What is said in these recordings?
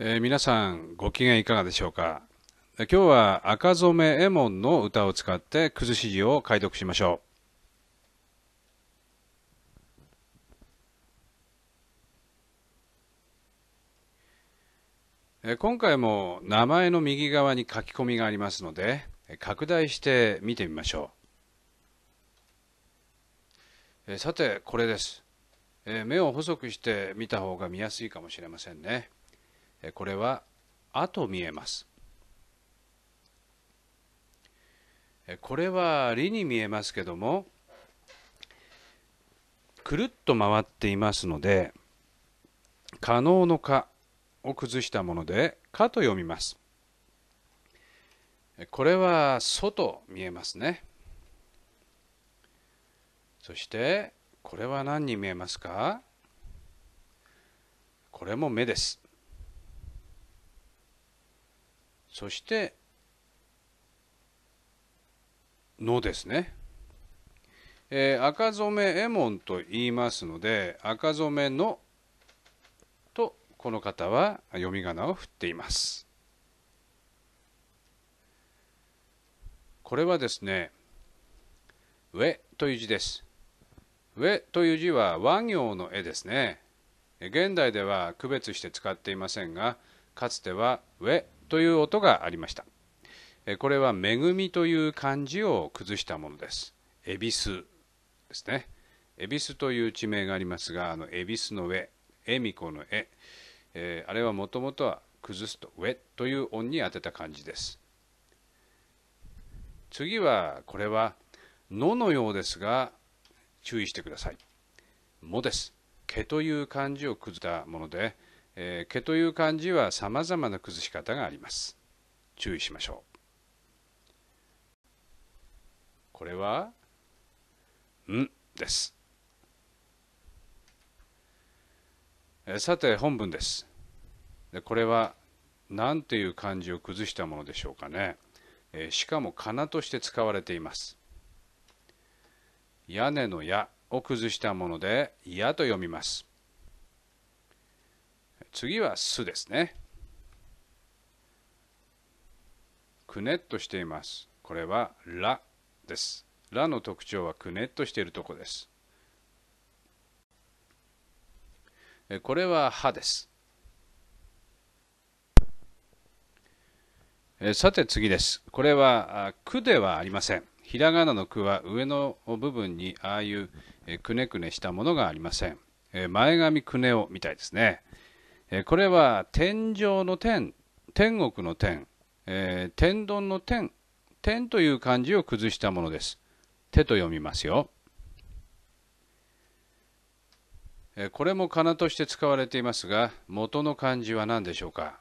えー、皆さんご機嫌いかがでしょうか今日は赤染めエモンの歌を使ってくずし字を解読しましょう今回も名前の右側に書き込みがありますので拡大して見てみましょうさてこれです目を細くして見た方が見やすいかもしれませんねこれは「あ」と見えますこれは「り」に見えますけどもくるっと回っていますので可能の「か」を崩したもので「か」と読みますこれは「そ」と見えますねそしてこれは何に見えますかこれも目ですそして「の」ですね。えー、赤染めえもんと言いますので赤染めのとこの方は読み仮名を振っています。これはですね「上」という字です。上という字は和行の絵ですね。現代では区別して使っていませんがかつては上という音がありました。これは恵みという漢字を崩したものです。恵比寿ですね。恵比寿という地名がありますが、あの恵比寿の上、恵美子の絵、えー、あれはもともとは崩すと上という音に当てた漢字です。次は、これは、ののようですが、注意してください。もです。毛という漢字を崩したもので、えー、毛という漢字はさまざまな崩し方があります。注意しましょう。これは、んです。えさて、本文です。でこれは、なんていう漢字を崩したものでしょうかね。えしかも、かなとして使われています。屋根の矢を崩したもので、矢と読みます。次はすですね。くねっとしています。これはらです。らの特徴はくねっとしているとこです。これはは」です。さて次です。これは「く」ではありません。ひらがなの「く」は上の部分にああいうくねくねしたものがありません。前髪くねをみたいですね。えこれは天上の天、天国の天、えー、天丼の天、天という漢字を崩したものです。手と読みますよ。えこれも仮名として使われていますが、元の漢字は何でしょうか。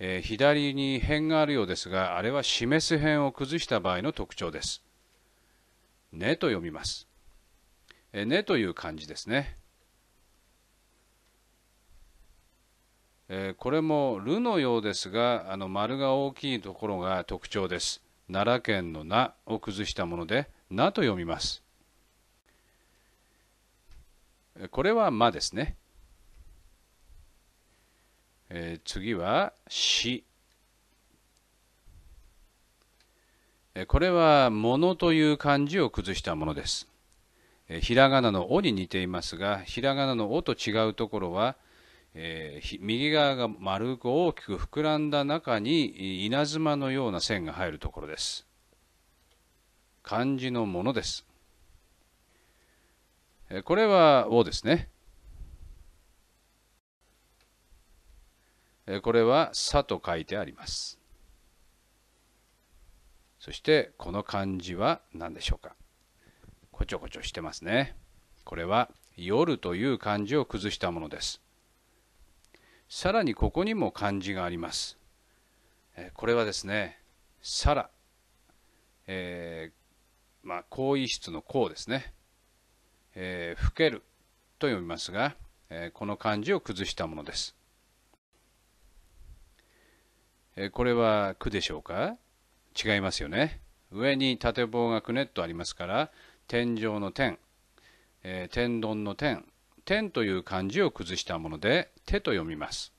えー、左に辺があるようですが、あれは示す辺を崩した場合の特徴です。ねと読みます。えねという漢字ですね。えこれも「る」のようですがあの丸が大きいところが特徴です奈良県の「な」を崩したもので「な」と読みますこれは「ま」ですね、え次は「し」これは「もの」という漢字を崩したものですひらがなの「お」に似ていますがひらがなの「お」と違うところは「えー、右側が丸く大きく膨らんだ中に稲妻のような線が入るところです漢字のものですえこれは「を」ですねえこれは「さ」と書いてありますそしてこの漢字は何でしょうかこちょこちょしてますねこれは「夜」という漢字を崩したものですさらにここにも漢字があります。これはですね、さら、えー、まあ、更衣室のこうですね、えー、ふけると読みますが、この漢字を崩したものです。えこれはくでしょうか違いますよね。上に縦棒がくねっとありますから、天井の天、え天丼の天、天という漢字を崩したもので、手と読みます。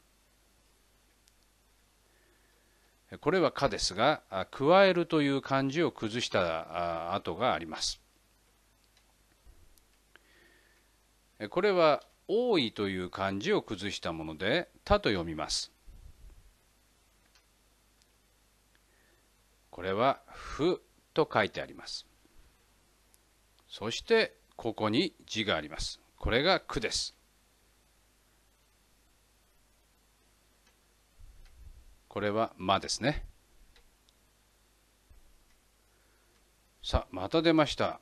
これはかですが、加えるという漢字を崩した跡があります。これは多いという漢字を崩したもので、たと読みます。これはふと書いてあります。そして、ここに字があります。これがくです。これは「ま」ですねさあまた出ました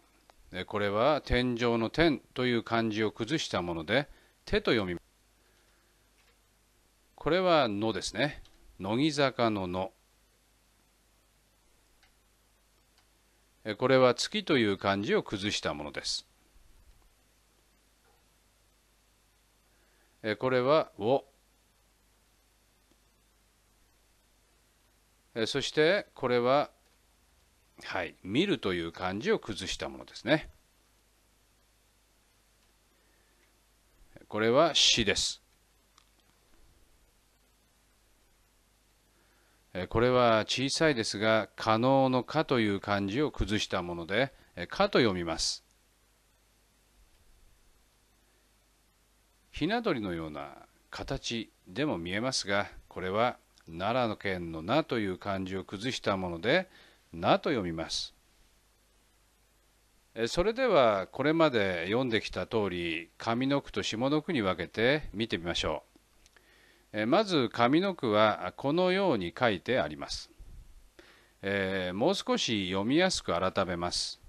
これは天井の天という漢字を崩したもので手と読みこれはのですね乃木坂ののこれは月という漢字を崩したものですこれは「を」そしてこれは、はい、見るという漢字を崩したものですね。これは死です。これは小さいですが、可能の可という漢字を崩したもので、可と読みます。ひな鳥のような形でも見えますが、これは奈良の県の名という漢字を崩したもので、名と読みます。それではこれまで読んできた通り上の句と下の句に分けて見てみましょうまず上の句はこのように書いてあります、えもう少し読みやすく改めます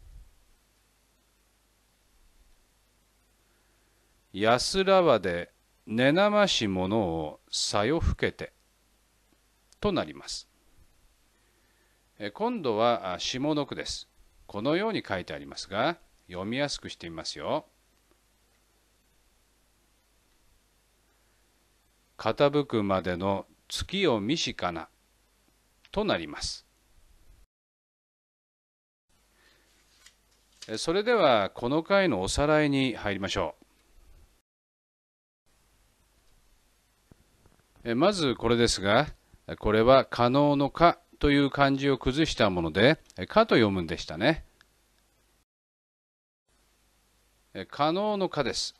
安らわで寝なまし者をさよふけてとなります。今度は下の句です。このように書いてありますが、読みやすくしてみますよ。傾くまでの月を見しかなとなります。それではこの回のおさらいに入りましょう。まずこれですがこれは可能のかという漢字を崩したもので、かと読むんでしたね。可能のかです。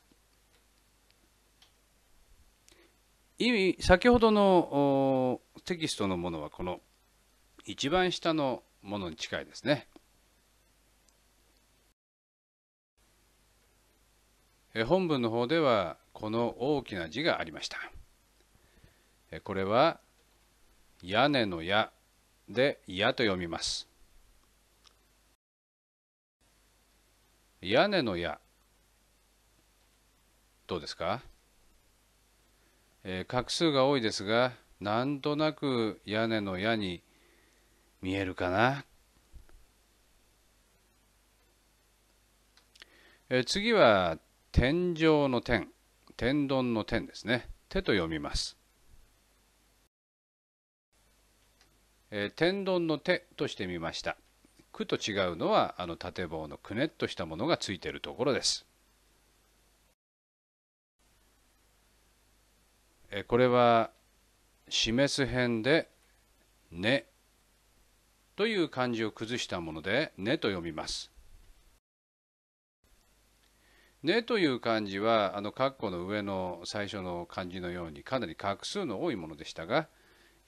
意味、先ほどのテキストのものはこの一番下のものに近いですね。本文の方ではこの大きな字がありました。これは屋根の屋で屋と読みます。屋根の屋どうですか、えー、画数が多いですがなんとなく屋根の屋に見えるかな、えー、次は天井の天天丼の天ですね手と読みますえー、天丼の手としてみましたく」と違うのはあの縦棒のくねっとしたものがついているところですえー、これは示す辺で「ね」という漢字を崩したもので「ね」と読みます。ねという漢字はあの括弧の上の最初の漢字のようにかなり画数の多いものでしたが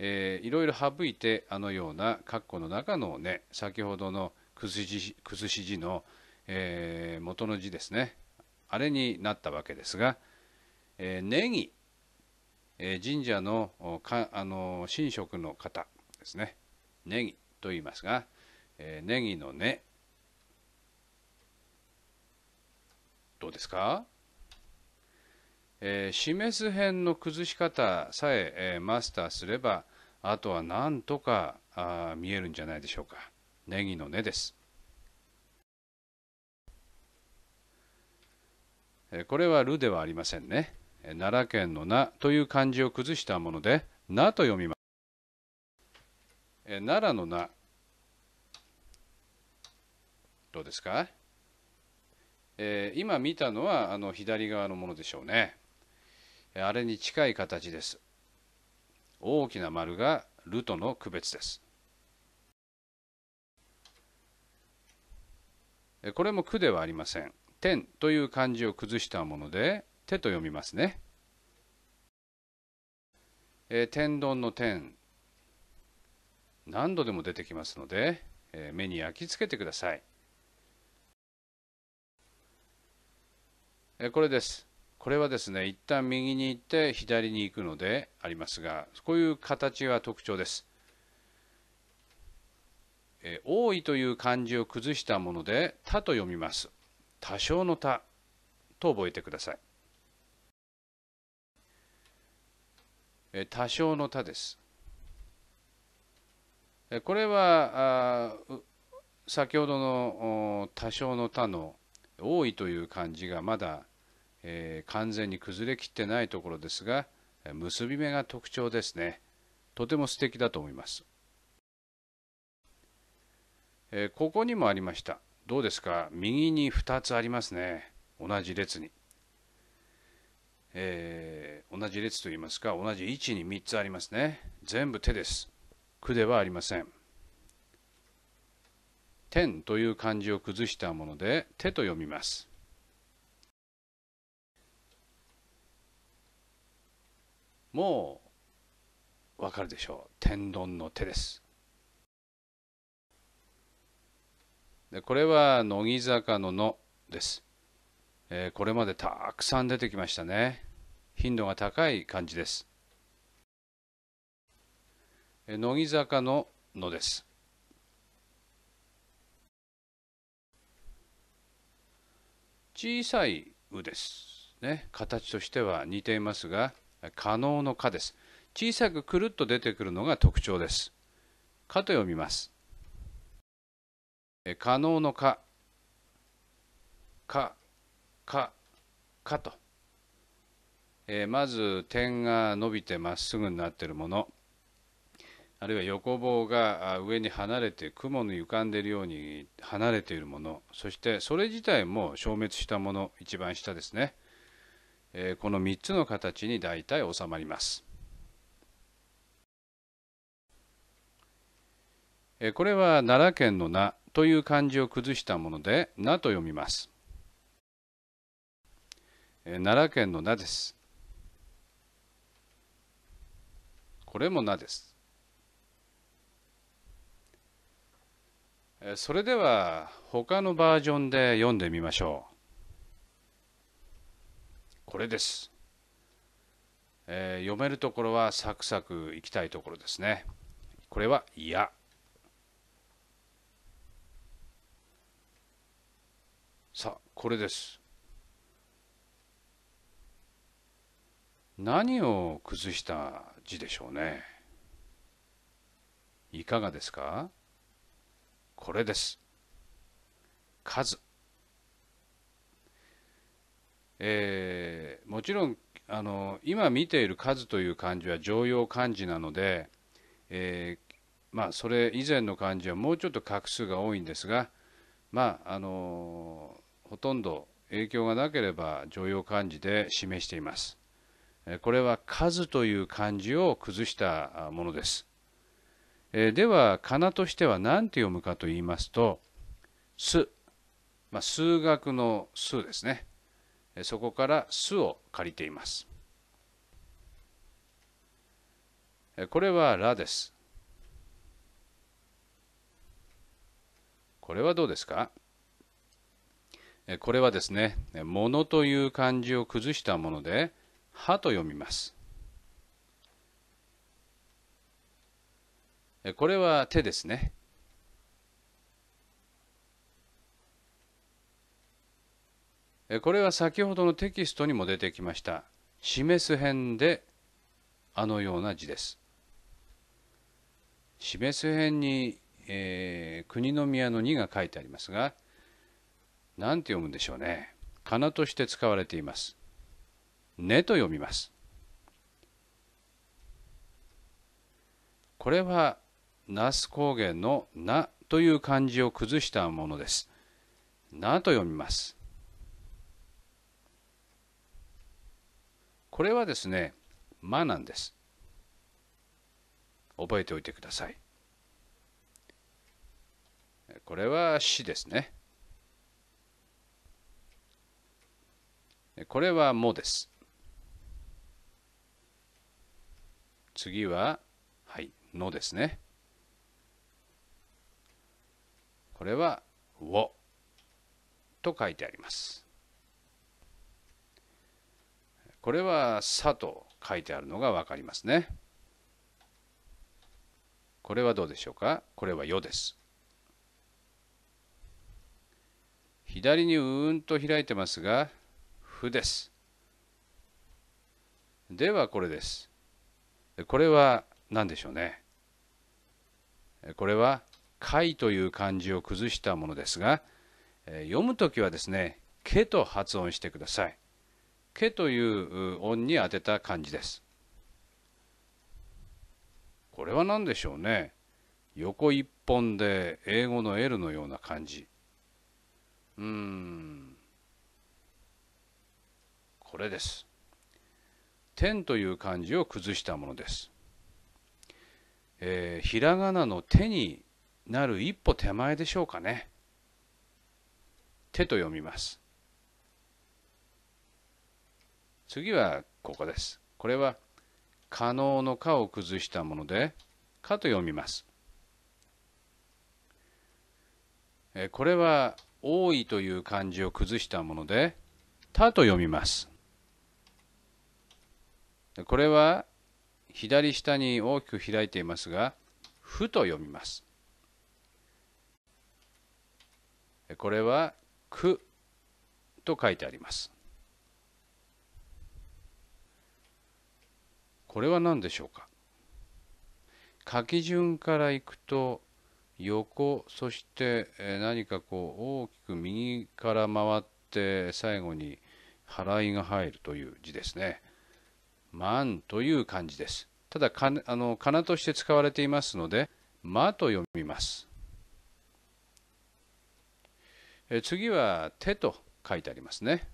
えー、いろいろ省いてあのような括弧の中のね先ほどのじくすし字の、えー、元の字ですねあれになったわけですが、えー、ネギ、えー、神社のかあの神職の方ですねネギと言いますが、えー、ネギの根、ね、どうですかえー、示す辺の崩し方さええー、マスターすればあとはなんとかあ見えるんじゃないでしょうかネギの根です、えー、これは「る」ではありませんね奈良県の「な」という漢字を崩したもので「な」と読みます、えー、奈良の「な」どうですか、えー、今見たのはあの左側のものでしょうねあれに近い形です。大きな丸がルとの区別です。これも区ではありません。天という漢字を崩したもので、手と読みますね。えー、天丼の天、何度でも出てきますので、えー、目に焼き付けてください。えー、これです。これはですね一旦右に行って左に行くのでありますがこういう形は特徴です。え多いという漢字を崩したもので「他」と読みます。多少の「他」と覚えてください。え多少の「他」です。えこれはあ先ほどの「多少の「他」の「多い」という漢字がまだ「えー、完全に崩れきってないところですが結び目が特徴ですねとても素敵だと思います、えー、ここにもありましたどうですか右に2つありますね同じ列に、えー、同じ列といいますか同じ位置に3つありますね全部手です苦ではありません天という漢字を崩したもので手と読みますもうわかるでしょう天丼の手ですでこれは乃木坂の「の」です、えー、これまでたくさん出てきましたね頻度が高い感じです、えー、乃木坂の「の」です小さい「う」ですね形としては似ていますが可能の可です。小さくくるっと出てくるのが特徴です。可と読みます。可能の可、可、可、可と。えー、まず点が伸びてまっすぐになっているもの。あるいは横棒が上に離れて雲に浮かんでいるように離れているものそしてそれ自体も消滅したもの一番下ですねえこの3つの形に大体収まります。えこれは奈良県の名という漢字を崩したもので名と読みます。え奈良県の名です。これも名です。それでは他のバージョンで読んでみましょう。これです、えー、読めるところはサクサクいきたいところですねこれは「いや」さあこれです何を崩した字でしょうねいかがですかこれです数えー、もちろんあの今見ている数という漢字は常用漢字なので、えー、まあ、それ以前の漢字はもうちょっと画数が多いんですが、まあ、あのほとんど影響がなければ常用漢字で示しています。これは数という漢字を崩したものです。では、仮名としては何て読むかと言いますと、数、まあ、数学の数ですね。そこから巣を借りていますこれはラですこれはどうですかこれはですね「もの」という漢字を崩したもので「は」と読みますこれは手ですねこれは先ほどのテキストにも出てきました示す編であのような字です示す編に、えー、国宮の2が書いてありますが何て読むんでしょうね仮名として使われています根と読みますこれは那須高原の「な」という漢字を崩したものです。なと読みます。これはですね「ま」なんです覚えておいてくださいこれは「し」ですねこれは「も」です次は「はい」「の」ですねこれは「を」と書いてありますこれは「さ」と書いてあるのが分かりますね。これはどうでしょうかこれは「よ」です。左にうんと開いてますが「ふ」です。ではこれです。これは何でしょうね。これは「かい」という漢字を崩したものですが読む時はですね「け」と発音してください。けという音に当てた漢字です。これは何でしょうね。横一本で英語の L のような感じ。うーん。これです。天という漢字を崩したものです。えー、ひらがなの手になる一歩手前でしょうかね。手と読みます。次はここです。これは可能のか」を崩したもので、かと読みます。これは多いという漢字を崩したもので、たと読みます。これは左下に大きく開いていますが、ふと読みます。これは、くと書いてあります。これは何でしょうか書き順からいくと横そして何かこう大きく右から回って最後に払いが入るという字ですね。万という漢字です。ただかあの仮名として使われていますので「ま」と読みます。え次は「手」と書いてありますね。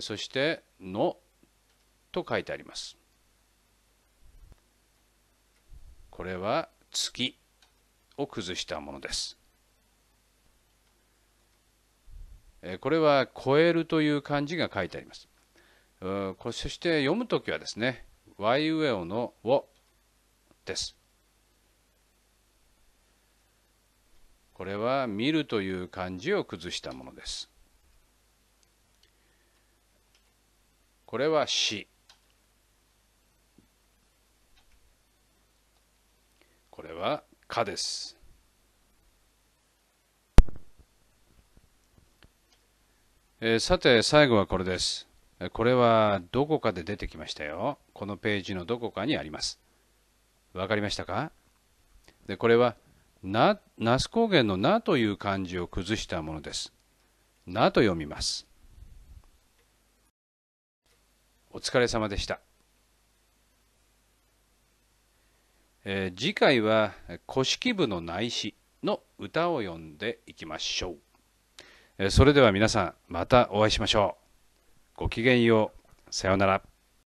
そして「の」と書いてあります。これは月を崩したものです。これは「超える」という漢字が書いてあります。そして読む時はですね「ワイウエオ」の「を」です。これは「見る」という漢字を崩したものです。これは死これはかですえさて最後はこれですこれはどこかで出てきましたよこのページのどこかにありますわかりましたかでこれは那須高原の「な」という漢字を崩したものです。なと読みます。お疲れ様でした。えー、次回は古式部の内史の歌を読んでいきましょう。えー、それでは皆さんまたお会いしましょう。ごきげんよう。さようなら。